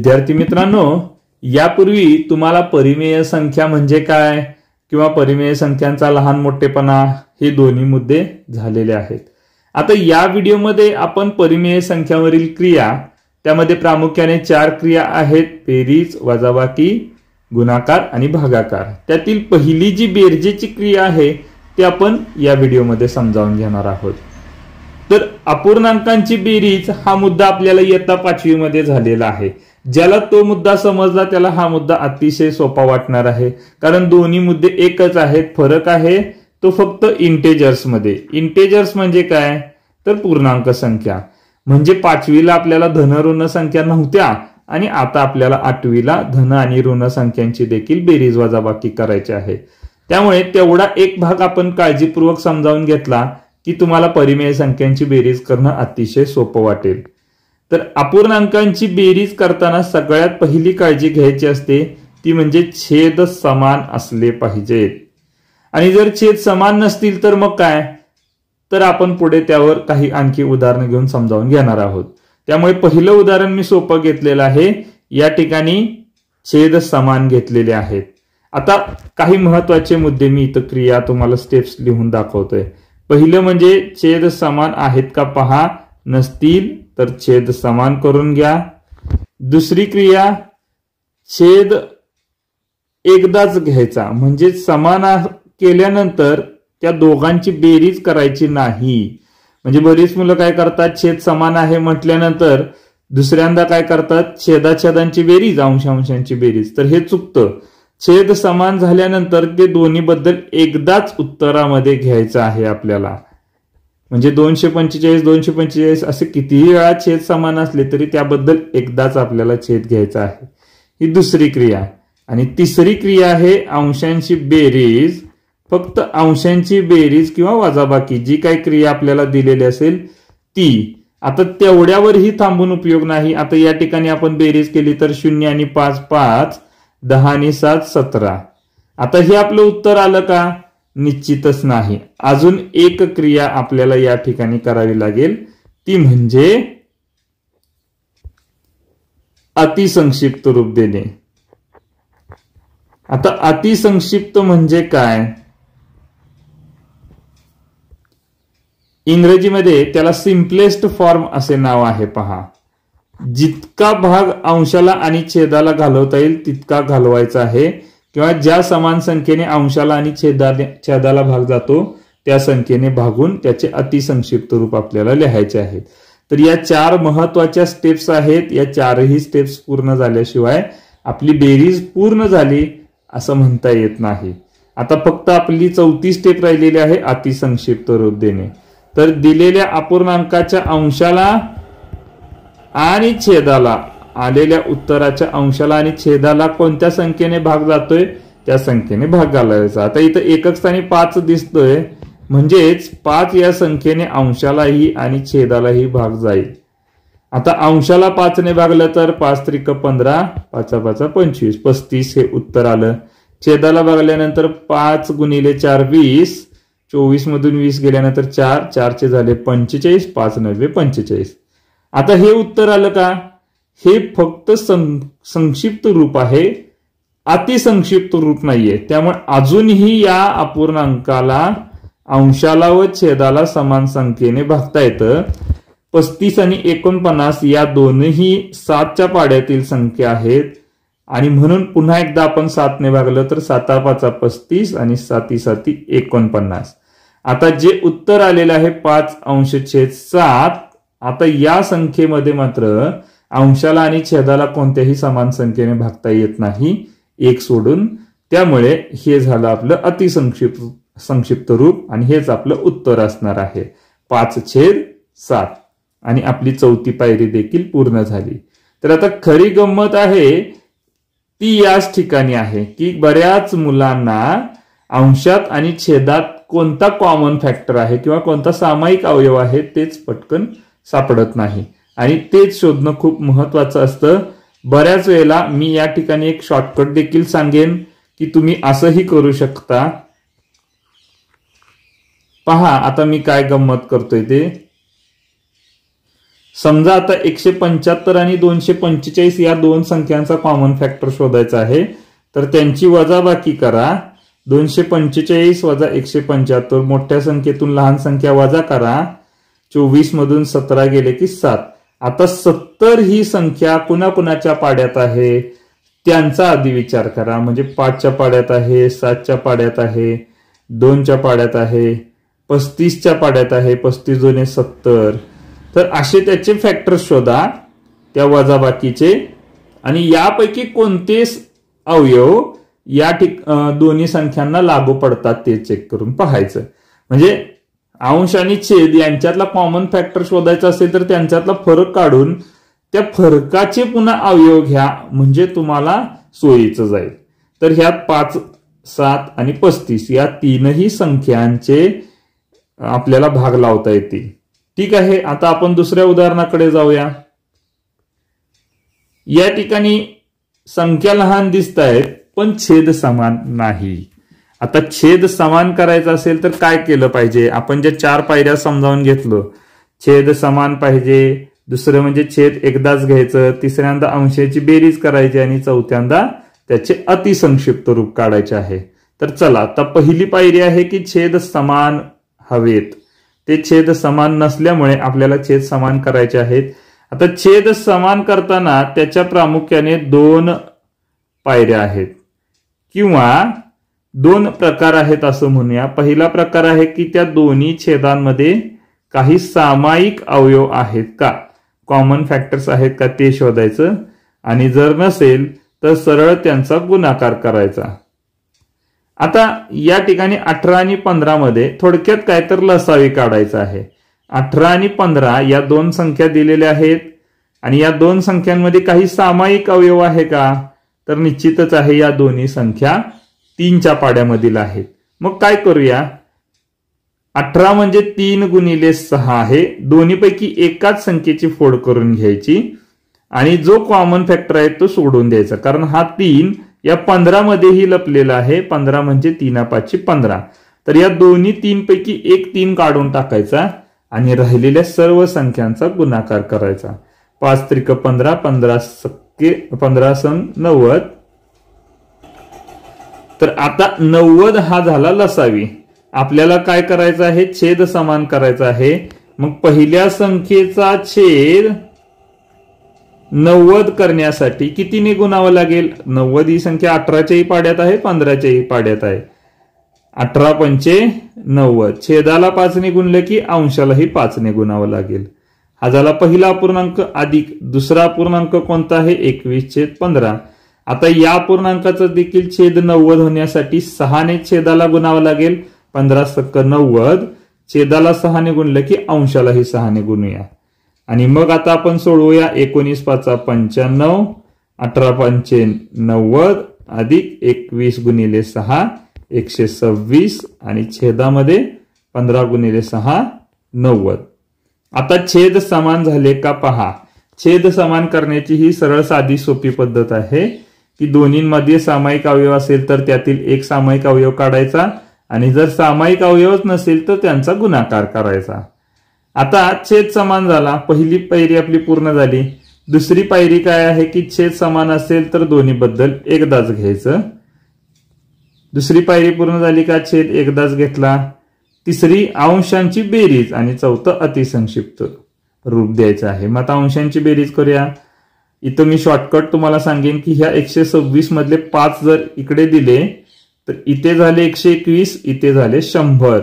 विद्यार्थी मित्रांनो यापूर्वी तुम्हाला परिमेय संख्या म्हणजे काय किंवा परिमेय संख्यांचा लहान मोठेपणा हे दोन्ही मुद्दे झालेले आहेत आता या व्हिडिओमध्ये आपण परिमेय संख्यावरील क्रिया त्यामध्ये प्रामुख्याने चार क्रिया आहेत बेरीज वजाबाकी गुणाकार आणि भागाकार त्यातील पहिली जी बेरजेची क्रिया आहे ती आपण या व्हिडिओमध्ये समजावून घेणार आहोत तर अपूर्णांकांची बेरीज हा मुद्दा आपल्याला इयत्ता पाचवीमध्ये झालेला आहे ज्याला तो मुद्दा समजला त्याला हा मुद्दा अतिशय सोपा वाटणार आहे कारण दोन्ही मुद्दे एकच आहेत फरक आहे तो फक्त मध्ये इंटेजर्स म्हणजे काय तर पूर्णांक संख्या म्हणजे पाचवीला आपल्याला धन ऋण संख्या नव्हत्या आणि आता आपल्याला आठवीला धन आणि ऋण संख्यांची देखील बेरीज वजाबाकी करायची आहे त्यामुळे तेवढा एक भाग आपण काळजीपूर्वक समजावून घेतला की तुम्हाला परिमेय संख्यांची बेरीज करणं अतिशय सोपं वाटेल तर अपूर्णांकांची बेरीज करताना सगळ्यात पहिली काळजी घ्यायची असते ती म्हणजे छेद समान असले पाहिजेत आणि जर छेद समान नसतील तर मग काय तर आपण पुढे त्यावर काही आणखी उदाहरणं घेऊन समजावून घेणार आहोत त्यामुळे पहिलं उदाहरण मी सोपं घेतलेलं आहे या ठिकाणी छेद समान घेतलेले आहेत आता काही महत्वाचे मुद्दे मी इथं क्रिया तुम्हाला स्टेप्स लिहून दाखवतोय पहिलं म्हणजे छेद समान आहेत का पहा नसतील तर छेद समान करून घ्या दुसरी क्रिया छेद एकदाच घ्यायचा म्हणजे समान केल्यानंतर त्या दोघांची बेरीज करायची नाही म्हणजे बरीच मुलं काय करतात छेद समान आहे म्हटल्यानंतर दुसऱ्यांदा काय करतात छेदाछेदांची बेरीज अंशांची बेरीज तर हे चुकतं छेद समान झाल्यानंतर ते बद्दल एकदाच उत्तरामध्ये घ्यायचं आहे आपल्याला म्हणजे दोनशे पंचेचाळीस दोनशे पंचेचाळीस असे कितीही वेळा छेद समान असले तरी त्याबद्दल एकदाच आपल्याला छेद घ्यायचा आहे ही दुसरी क्रिया आणि तिसरी क्रिया आहे अंशांची बेरीज फक्त अंशांची बेरीज किंवा वजाबाकी जी काही क्रिया आपल्याला दिलेली असेल ती आता तेवढ्यावरही थांबून उपयोग नाही आता या ठिकाणी आपण बेरीज केली तर शून्य आणि पाच पाच दहा आणि सात सतरा आता हे आपलं उत्तर आलं का निश्चितच नाही अजून एक क्रिया आपल्याला या ठिकाणी करावी लागेल ती म्हणजे अतिसंक्षिप्त रूप देणे आता अतिसंक्षिप्त म्हणजे काय इंग्रजीमध्ये त्याला सिम्पलेस्ट फॉर्म असे नाव आहे पहा जितका भाग अंशाला आणि छेदाला घालवता येईल तितका घालवायचा आहे किंवा ज्या समान संख्येने अंशाला आणि छेदा छेदाला भाग जातो त्या संख्येने भागून त्याचे अतिसंक्षिप्त रूप आपल्याला लिहायचे आहेत तर या चार महत्वाच्या स्टेप्स आहेत या चारही स्टेप्स पूर्ण झाल्याशिवाय आपली बेरीज पूर्ण झाली असं म्हणता येत नाही आता फक्त आपली चौथी स्टेप राहिलेली आहे अतिसंक्षिप्त रूप देणे तर दिलेल्या अपूर्णांकाच्या अंशाला आणि छेदाला आलेल्या उत्तराच्या अंशाला आणि छेदाला कोणत्या संख्येने भाग जातोय त्या संख्येने भाग घालायचा आता इथं एकक स्थानी पाच दिसतोय म्हणजेच पाच या संख्येने अंशालाही आणि छेदालाही भाग जाईल आता अंशाला पाचने भागलं तर पाच त्रिक पंधरा पाचा पाचा पंचवीस पस्तीस हे उत्तर आलं छेदाला भागल्यानंतर पाच गुणिले चार वीस चोवीस मधून वीस गेल्यानंतर चार चारचे झाले पंचेचाळीस पाच नव्वे पंचेचाळीस आता हे उत्तर आलं का हे फक्त संक्षिप्त रूप आहे अतिसंक्षिप्त रूप नाहीये त्यामुळे अजूनही या अपूर्णांकाला अंशाला व छेदाला समान संख्येने भागता येतं पस्तीस आणि एकोणपन्नास या दोनही सातच्या पाड्यातील संख्या आहेत आणि म्हणून पुन्हा एकदा आपण सातने भागलं तर साता पाचा पस्तीस आणि साती साती एकोणपन्नास आता जे उत्तर आलेलं आहे पाच अंश छेद सात आता या संख्येमध्ये मात्र अंशाला आणि छेदाला कोणत्याही समान संख्येने भागता येत नाही एक सोडून त्यामुळे हे झालं आपलं अतिसंक्षिप्त संक्षिप्त रूप आणि हेच आपलं उत्तर असणार आहे पाच छेद सात आणि आपली चौथी पायरी देखील पूर्ण झाली तर आता खरी गंमत आहे ती याच ठिकाणी आहे की बऱ्याच मुलांना अंशात आणि छेदात कोणता कॉमन फॅक्टर आहे किंवा कोणता सामायिक अवयव आहे तेच पटकन सापडत नाही आणि तेच शोधणं खूप महत्त्वाचं असतं बऱ्याच वेळेला मी या ठिकाणी एक शॉर्टकट देखील सांगेन की तुम्ही असंही करू शकता पहा आता मी काय गंमत करतोय ते समजा आता एकशे पंच्याहत्तर आणि दोनशे पंचेचाळीस या दोन संख्यांचा कॉमन फॅक्टर शोधायचा आहे तर त्यांची वजाबाकी करा दोनशे पंचेचाळीस वजा एकशे पंच्याहत्तर मोठ्या संख्येतून लहान संख्या वजा करा चोवीस मधून सतरा गेले की सात आता सत्तर ही संख्या कुणा कुणाच्या पाड्यात आहे त्यांचा आधी विचार करा म्हणजे पाचच्या पाड्यात आहे सातच्या पाड्यात आहे दोनच्या पाड्यात आहे पस्तीसच्या पाड्यात आहे पस्तीस जुने सत्तर तर असे त्याचे फॅक्टर शोधा त्या वजाबाकीचे आणि यापैकी कोणते अवयव या ठिक दोन्ही संख्यांना लागू पडतात ते चेक करून पाहायचं म्हणजे अंश आणि छेद यांच्यातला कॉमन फॅक्टर शोधायचा असेल तर त्यांच्यातला फरक काढून त्या फरकाचे पुन्हा अवयव घ्या म्हणजे तुम्हाला सोयीचं जाईल तर ह्या पाच सात आणि पस्तीस या तीनही संख्यांचे आपल्याला भाग लावता येते ठीक आहे आता आपण दुसऱ्या उदाहरणाकडे जाऊया या ठिकाणी संख्या लहान दिसत आहेत पण छेद समान नाही आता छेद समान करायचा असेल तर काय केलं पाहिजे आपण ज्या चार पायऱ्या समजावून घेतलं छेद समान पाहिजे दुसरं म्हणजे छेद एकदाच घ्यायचं तिसऱ्यांदा अंशाची बेरीज करायची आणि चौथ्यांदा त्याचे अतिसंक्षिप्त रूप काढायचे आहे तर चला आता पहिली पायरी आहे की छेद समान हवेत ते छेद समान नसल्यामुळे आपल्याला छेद समान करायचे आहेत आता छेद समान करताना त्याच्या प्रामुख्याने दोन पायऱ्या आहेत किंवा दोन प्रकार आहेत असं म्हणूया पहिला प्रकार आहे की त्या दोन्ही छेदांमध्ये काही सामायिक अवयव आहेत का कॉमन फॅक्टर्स आहेत का ते शोधायचं आणि जर नसेल तर सरळ त्यांचा गुणाकार करायचा आता या ठिकाणी अठरा आणि पंधरामध्ये थोडक्यात काय तर लसावी काढायचा आहे अठरा आणि पंधरा या दोन संख्या दिलेल्या आहेत आणि या दोन संख्यांमध्ये काही सामायिक अवयव आहे का तर निश्चितच आहे या दोन्ही संख्या तीनच्या पाड्यामधील आहेत मग काय करूया अठरा म्हणजे तीन गुणिले सहा आहे दोन्हीपैकी एकाच संख्येची फोड करून घ्यायची आणि जो कॉमन फॅक्टर आहे तो सोडून द्यायचा कारण हा तीन या पंधरामध्येही लपलेला आहे पंधरा म्हणजे तीना पाचशे पंधरा तर या दोन्ही तीनपैकी एक तीन काढून टाकायचा आणि राहिलेल्या सर्व संख्यांचा गुणाकार करायचा पाच त्रिक पंधरा पंधरा सक्के पंधरा सन नव्वद तर आता नव्वद हा झाला लसावी आपल्याला काय करायचं आहे छेद समान करायचा आहे मग पहिल्या संख्येचा छेद नव्वद करण्यासाठी कितीने गुणावं लागेल नव्वद ही संख्या अठराच्याही पाड्यात आहे पंधराच्याही पाड्यात आहे अठरा पंचे नव्वद छेदाला पाचने गुणलं की अंशालाही पाचने गुणावं लागेल हा झाला पहिला पूर्णांक अधिक दुसरा पूर्णांक कोणता आहे एकवीस छेद पंधरा आता या पूर्णांकाचा देखील छेद नव्वद होण्यासाठी सहाने छेदाला गुणावं लागेल पंधरा सक्क नव्वद छेदाला सहाने गुणलं की अंशालाही सहाने गुणूया आणि मग आता आपण सोडवूया एकोणीस पाचा पंच्याण्णव अठरा पंचे नव्वद अधिक एकवीस गुणिले सहा एकशे सव्वीस आणि छेदामध्ये पंधरा गुणिले सहा नव्वद आता छेद समान झाले का पहा छेद समान करण्याची ही सरळ साधी सोपी पद्धत आहे की दोन्हींमध्ये सामायिक अवयव असेल तर त्यातील एक सामायिक अवयव काढायचा आणि जर सामायिक अवयवच नसेल तर त्यांचा गुणाकार करायचा आता छेद समान झाला पहिली पायरी आपली पूर्ण झाली दुसरी पायरी काय आहे की छेद समान असेल तर दोन्ही बद्दल एकदाच घ्यायचं दुसरी पायरी पूर्ण झाली का छेद एकदाच घेतला तिसरी अंशांची बेरीज आणि चौथं अतिसंक्षिप्त रूप द्यायचं आहे मग आता अंशांची बेरीज करूया इथं मी शॉर्टकट तुम्हाला सांगेन की ह्या एकशे सव्वीस मधले पाच जर इकडे दिले तर इथे झाले एकशे एकवीस इथे झाले शंभर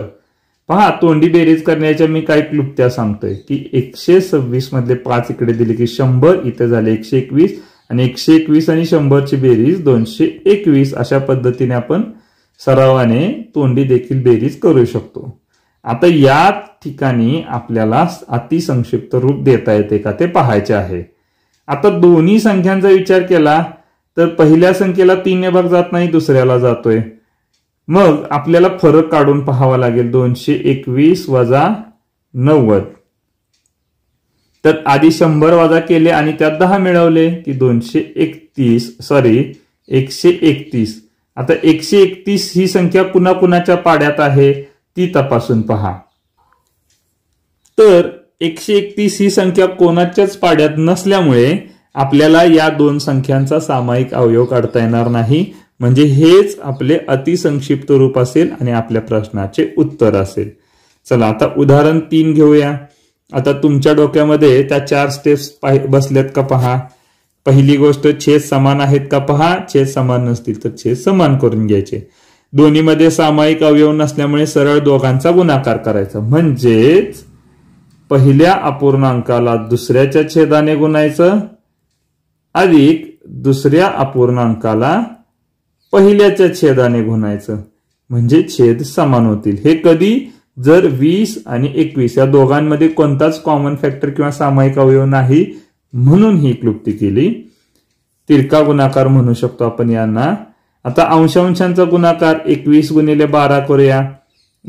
पहा तोंडी बेरीज करण्याच्या मी काय क्लुप्त्या सांगतोय की एकशे सव्वीस मधले पाच इकडे दिले की शंभर इथे झाले एकशे एकवीस आणि एकशे एकवीस आणि शंभरची बेरीज दोनशे एकवीस अशा पद्धतीने आपण सरावाने तोंडी देखील बेरीज करू शकतो आता या ठिकाणी आपल्याला अतिसंक्षिप्त रूप देता येते का ते पाहायचे आहे आता दोन्ही संख्यांचा विचार केला तर पहिल्या संख्येला तीनने भाग जात नाही दुसऱ्याला जातोय मग आपल्याला फरक काढून पाहावा लागेल दोनशे एकवीस वजा नव्वद तर आधी शंभर वजा केले आणि त्यात दहा मिळवले की दोनशे एकतीस सॉरी एकशे एकतीस आता एकशे एकतीस ही संख्या पुन्हा कुणाच्या पाड्यात आहे ती तपासून पहा तर एकशे एकतीस ही संख्या कोणाच्याच पाड्यात नसल्यामुळे आपल्याला या दोन संख्यांचा सामायिक अवयव काढता येणार नाही म्हणजे हेच आपले अतिसंक्षिप्त रूप असेल आणि आपल्या प्रश्नाचे उत्तर असेल चला आता उदाहरण तीन घेऊया आता तुमच्या डोक्यामध्ये त्या चार स्टेप्स बसल्यात का पहा पहिली गोष्ट छेद समान आहेत का पहा छेद समान नसतील तर छेद समान करून घ्यायचे दोन्हीमध्ये सामायिक अवयव नसल्यामुळे सरळ दोघांचा गुणाकार करायचा म्हणजेच पहिल्या अपूर्णांकाला दुसऱ्याच्या छेदाने गुणायचं अधिक दुसऱ्या अपूर्णांकाला पहिल्याच्या छेदाने गुणायचं म्हणजे छेद समान होतील हे कधी जर वीस आणि एकवीस या दोघांमध्ये कोणताच कॉमन फॅक्टर किंवा सामायिक अवयव नाही म्हणून ही क्लुप्ती केली तिरका गुणाकार म्हणू शकतो आपण यांना आता अंशांशांचा गुणाकार एकवीस गुणिले बारा करूया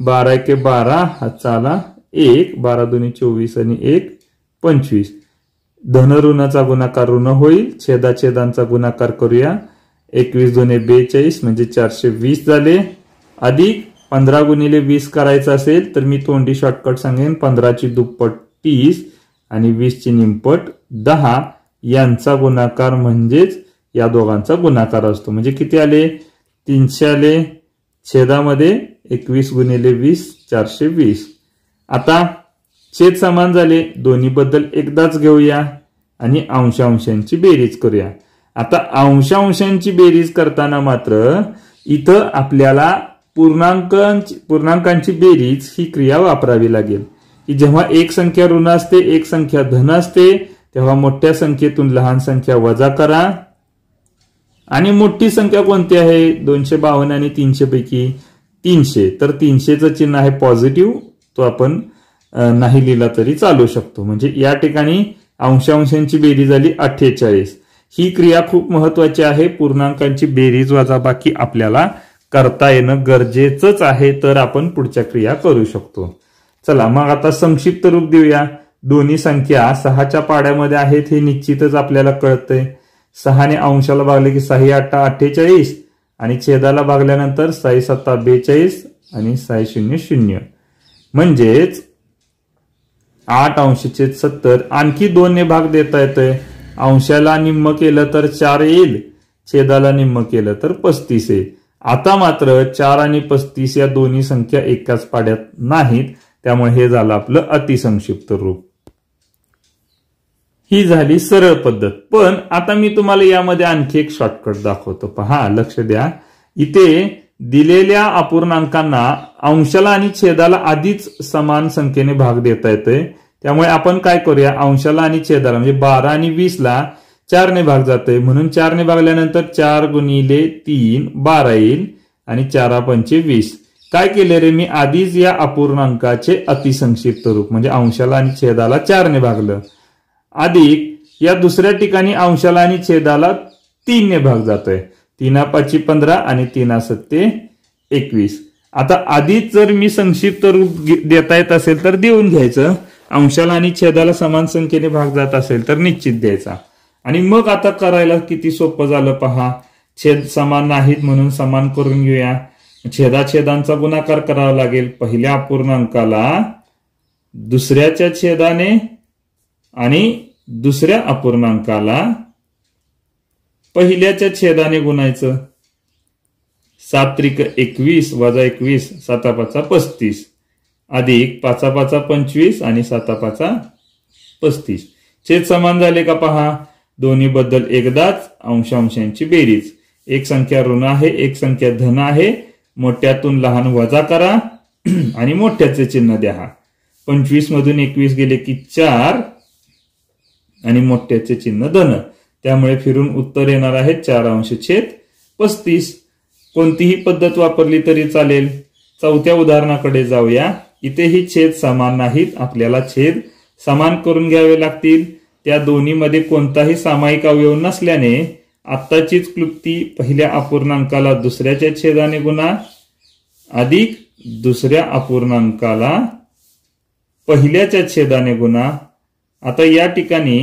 बारा के बारा हा चाला एक बारा दोन्ही चोवीस आणि एक पंचवीस धन ऋणाचा गुणाकार ऋण होईल छेदा छेदांचा गुणाकार करूया एकवीस दोन्ही बेचाळीस म्हणजे चारशे वीस झाले अधिक पंधरा गुणिले वीस करायचं असेल तर मी तोंडी शॉर्टकट सांगेन पंधराची दुप्पट तीस आणि वीसची निमपट दहा यांचा गुणाकार म्हणजेच या दोघांचा गुणाकार असतो म्हणजे किती आले तीनशे आले छेदामध्ये एकवीस गुणिले वीस चारशे वीस आता छेद समान झाले दोन्हीबद्दल एकदाच घेऊया आणि अंशांशांची बेरीज करूया आता अंशांशांची बेरीज करताना मात्र इथं आपल्याला पूर्णांक पूर्णांकांची बेरीज ही क्रिया वापरावी लागेल की जेव्हा एक संख्या ऋण असते एक संख्या धन असते तेव्हा मोठ्या संख्येतून लहान संख्या वजा करा आणि मोठी संख्या कोणती आहे दोनशे बावन्न आणि तीनशे पैकी तीनशे तर तीनशेचं चिन्ह आहे पॉझिटिव्ह तो आपण नाही लिहिला तरी चालू शकतो म्हणजे या ठिकाणी अंशांशांची बेरीज झाली अठ्ठेचाळीस ही क्रिया खूप महत्वाची आहे पूर्णांकांची बेरीज बाकी आपल्याला करता येणं गरजेचंच आहे तर आपण पुढच्या क्रिया करू शकतो चला मग आता संक्षिप्त रूप देऊया दोन्ही संख्या सहाच्या पाड्यामध्ये आहेत हे निश्चितच आपल्याला कळतंय सहाने अंशाला भागले की सहा आठा अठ्ठेचाळीस आणि छेदाला भागल्यानंतर साई सत्ता बेचाळीस आणि साई शून्य शून्य म्हणजेच आठ अंश छेद सत्तर आणखी दोनने भाग देता येतोय अंशाला निम्म केलं तर चार येईल छेदाला निम्म केलं तर पस्तीस येईल आता मात्र चार आणि पस्तीस या दोन्ही संख्या एकाच पाड्यात नाहीत त्यामुळे हे झालं आपलं अतिसंक्षिप्त रूप ही झाली सरळ पद्धत पण आता मी तुम्हाला यामध्ये आणखी एक शॉर्टकट दाखवतो पहा लक्ष द्या इथे दिलेल्या अपूर्णांकांना अंशाला आणि छेदाला आधीच समान संख्येने भाग देता येते त्यामुळे आपण काय करूया अंशाला आणि छेदाला म्हणजे बारा आणि वीसला चारने भाग जाते म्हणून चारने भागल्यानंतर चार गुणिले तीन बारा येईल आणि चारा पंचे वीस काय केले रे मी आधीच या अपूर्णांकाचे अतिसंक्षिप्त रूप म्हणजे अंशाला आणि छेदाला चारने भागलं अधिक या दुसऱ्या ठिकाणी अंशाला आणि छेदाला तीनने भाग जातोय तीना पाची पंधरा आणि तीना सत्ते एकवीस आता आधीच जर मी संक्षिप्त रूप देता येत असेल तर देऊन घ्यायचं अंशाला आणि छेदाला समान संख्येने भाग जात असेल तर निश्चित द्यायचा आणि मग आता करायला किती सोपं झालं पहा छेद समान नाहीत म्हणून समान करून घेऊया छेदा छेदांचा गुणाकार करावा लागेल पहिल्या अपूर्णांकाला दुसऱ्याच्या छेदाने आणि दुसऱ्या अपूर्णांकाला पहिल्याच्या छेदाने गुणायचं सात्रिक त्रिक एकवीस वजा एकवीस साता पाचा पस्तीस अधिक पाचा पाचा पंचवीस आणि साता पाचा पस्तीस छेद समान झाले का पहा दोन्ही बद्दल एकदाच अंशांशांची बेरीज एक संख्या ऋण आहे एक संख्या धन आहे मोठ्यातून लहान वजा करा आणि मोठ्याचे चिन्ह द्या पंचवीस मधून एकवीस गेले की चार आणि मोठ्याचे चिन्ह धन त्यामुळे फिरून उत्तर येणार आहे चार अंश छेद पस्तीस कोणतीही पद्धत वापरली तरी चालेल चौथ्या उदाहरणाकडे जाऊया इथेही छेद समान नाहीत आपल्याला छेद समान करून घ्यावे लागतील त्या दोन्हीमध्ये कोणताही सामायिक अवयव नसल्याने आत्ताचीच क्लुप्ती पहिल्या अपूर्णांकाला दुसऱ्याच्या छेदाने गुणा अधिक दुसऱ्या अपूर्णांकाला पहिल्याच्या छेदाने गुणा आता या ठिकाणी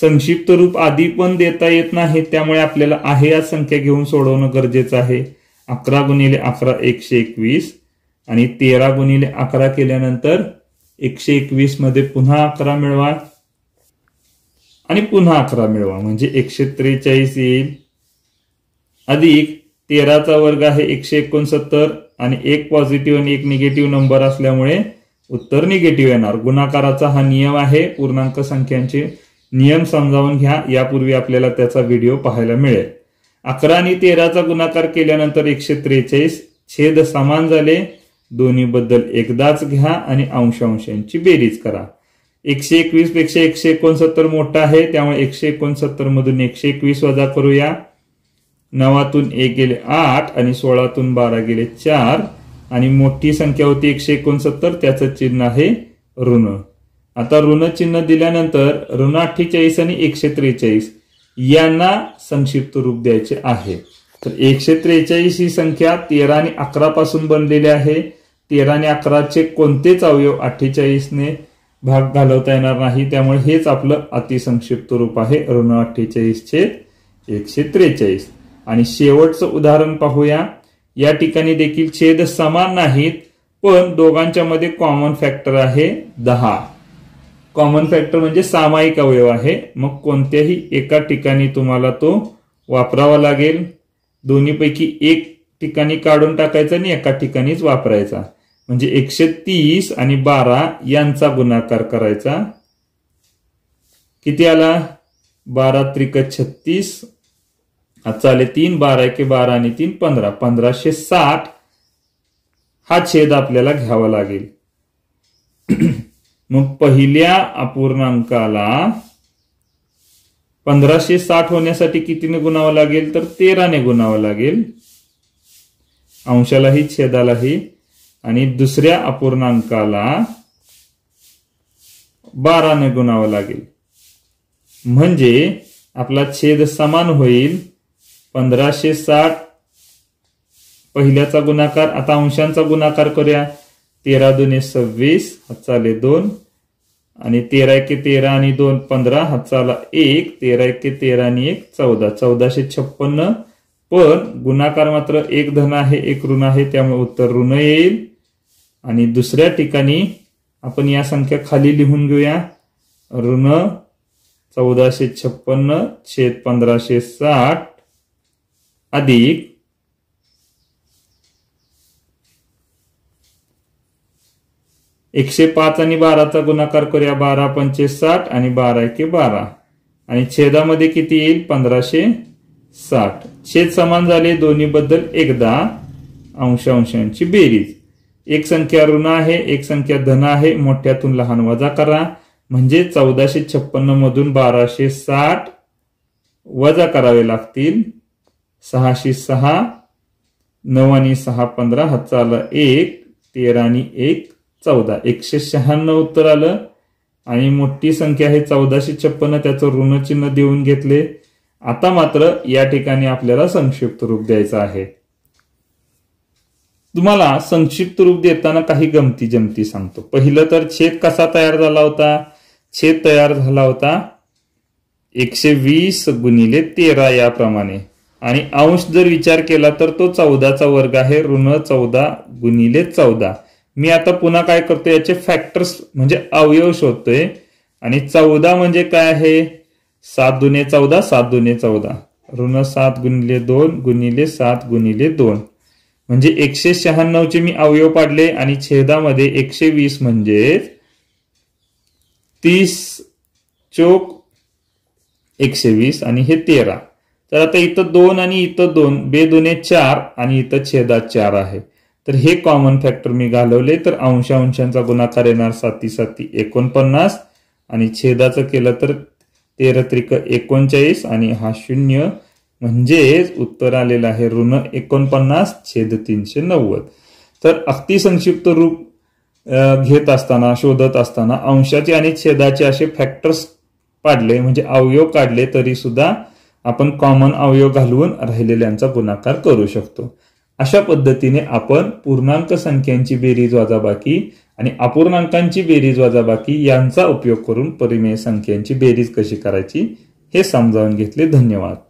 संक्षिप्त रूप आधी पण देता येत नाही त्यामुळे आपल्याला आहे या संख्या घेऊन सोडवणं गरजेचं आहे अकरा गुणिले अकरा एकशे एकवीस आणि तेरा गुणिले अकरा केल्यानंतर एकशे एकवीस मध्ये पुन्हा अकरा मिळवा आणि पुन्हा अकरा मिळवा म्हणजे एकशे त्रेचाळीस येईल अधिक तेराचा वर्ग आहे एकशे एकोणसत्तर आणि एक पॉझिटिव्ह आणि एक निगेटिव्ह नंबर असल्यामुळे उत्तर निगेटिव्ह येणार गुणाकाराचा हा नियम आहे पूर्णांक संख्यांचे नियम समजावून घ्या यापूर्वी आपल्याला त्याचा व्हिडिओ पाहायला मिळेल अकरा आणि तेराचा गुणाकार केल्यानंतर एकशे त्रेचाळीस छेद समान झाले दोन्ही बद्दल एकदाच घ्या आणि अंशांशांची बेरीज करा एकशे एकवीस पेक्षा एकशे एकोणसत्तर मोठा आहे त्यामुळे एकशे एकोणसत्तर मधून एकशे एकवीस वजा करूया नवातून एक गेले आठ आणि सोळातून बारा गेले चार आणि मोठी संख्या होती एकशे एकोणसत्तर त्याचं चिन्ह आहे ऋण आता ऋणचिन्ह दिल्यानंतर ऋण अठ्ठेचाळीस आणि एकशे त्रेचाळीस यांना संक्षिप्त रूप द्यायचे आहे तर एकशे त्रेचाळीस ही संख्या तेरा आणि अकरा पासून बनलेली आहे तेरा आणि अकराचे कोणतेच अवयव अठ्ठेचाळीसने भाग घालवता येणार नाही त्यामुळे हेच आपलं अतिसंक्षिप्त रूप आहे ऋण अठ्ठेचाळीसचे एकशे त्रेचाळीस आणि शेवटचं उदाहरण पाहूया या ठिकाणी देखील छेद समान नाहीत पण दोघांच्या मध्ये कॉमन फॅक्टर आहे दहा कॉमन फॅक्टर म्हणजे सामायिक अवयव आहे मग कोणत्याही एका ठिकाणी तुम्हाला तो वापरावा लागेल दोन्हीपैकी एक ठिकाणी काढून टाकायचा आणि एका ठिकाणीच वापरायचा म्हणजे एकशे तीस आणि बारा यांचा गुणाकार करायचा किती आला बारा त्रिक छत्तीस आले तीन बारा एके बारा आणि तीन पंधरा पंधराशे साठ हा छेद आपल्याला घ्यावा लागेल मग पहिल्या अपूर्णांकाला पंधराशे साठ होण्यासाठी कितीने गुणावं लागेल तर तेराने गुणावं लागेल अंशालाही छेदालाही आणि दुसऱ्या अपूर्णांकाला बाराने गुणावं लागेल म्हणजे आपला छेद समान होईल पंधराशे साठ पहिल्याचा गुणाकार आता अंशांचा गुणाकार करूया तेरा दोन्ही सव्वीस हातचाले दोन आणि तेरा एके तेरा आणि दोन पंधरा चाला एक तेरा एके तेरा आणि एक चौदा चौदाशे छप्पन्न पण गुणाकार मात्र एक धन आहे एक ऋण आहे त्यामुळे उत्तर ऋण येईल आणि दुसऱ्या ठिकाणी आपण या संख्या खाली लिहून घेऊया ऋण चौदाशे छप्पन्न छेद पंधराशे साठ अधिक एकशे पाच आणि बाराचा गुणाकार करूया बारा पंचे साठ आणि बारा एक बारा आणि छेदामध्ये किती येईल पंधराशे साठ छेद समान झाले दोन्हीबद्दल एकदा अंश अंशांची बेरीज एक संख्या ऋण आहे एक संख्या धन आहे मोठ्यातून लहान वजा करा म्हणजे चौदाशे छप्पन्न मधून बाराशे साठ वजा करावे लागतील सहाशे सहा नऊ आणि सहा पंधरा हात एक तेरा आणि एक चौदा एकशे शहाण्णव उत्तर आलं आणि मोठी संख्या आहे चौदाशे छप्पन त्याचं चिन्ह देऊन घेतले आता मात्र या ठिकाणी आपल्याला संक्षिप्त रूप द्यायचं आहे तुम्हाला संक्षिप्त रूप देताना काही गमती जमती सांगतो पहिलं तर छेद कसा तयार झाला होता छेद तयार झाला होता एकशे वीस गुणिले तेरा याप्रमाणे आणि अंश जर विचार केला तर तो चौदाचा वर्ग आहे ऋण चौदा गुणिले चौदा मी आता पुन्हा काय करतो याचे फॅक्टर्स म्हणजे अवयव शोधतोय आणि चौदा म्हणजे काय आहे सात दुने चौदा सात दुने चौदा ऋण सात गुणिले दोन गुणिले सात गुणिले दोन म्हणजे एकशे चे मी अवयव पाडले आणि छेदामध्ये एकशे वीस म्हणजे तीस चोक एकशे वीस आणि हे तेरा तर आता इथं दोन आणि इथं दोन बे दुने चार आणि इथं छेदा चार आहे तर हे कॉमन फॅक्टर मी घालवले तर अंश अंशांचा गुणाकार येणार साती साती एकोणपन्नास आणि छेदाचं केलं तर तेरा त्रिक एकोणचाळीस आणि हा शून्य म्हणजेच उत्तर आलेलं आहे ऋण एकोणपन्नास छेद तीनशे नव्वद तर अगदी संक्षिप्त रूप घेत असताना शोधत असताना अंशाचे आणि छेदाचे असे फॅक्टर्स पाडले म्हणजे अवयव काढले तरी सुद्धा आपण कॉमन अवयव घालवून राहिलेल्यांचा गुणाकार करू शकतो अशा पद्धतीने आपण पूर्णांक संख्यांची बेरीज वजाबाकी आणि अपूर्णांकांची बेरीज वजाबाकी यांचा उपयोग करून परिमेय संख्यांची बेरीज कशी करायची हे समजावून घेतले धन्यवाद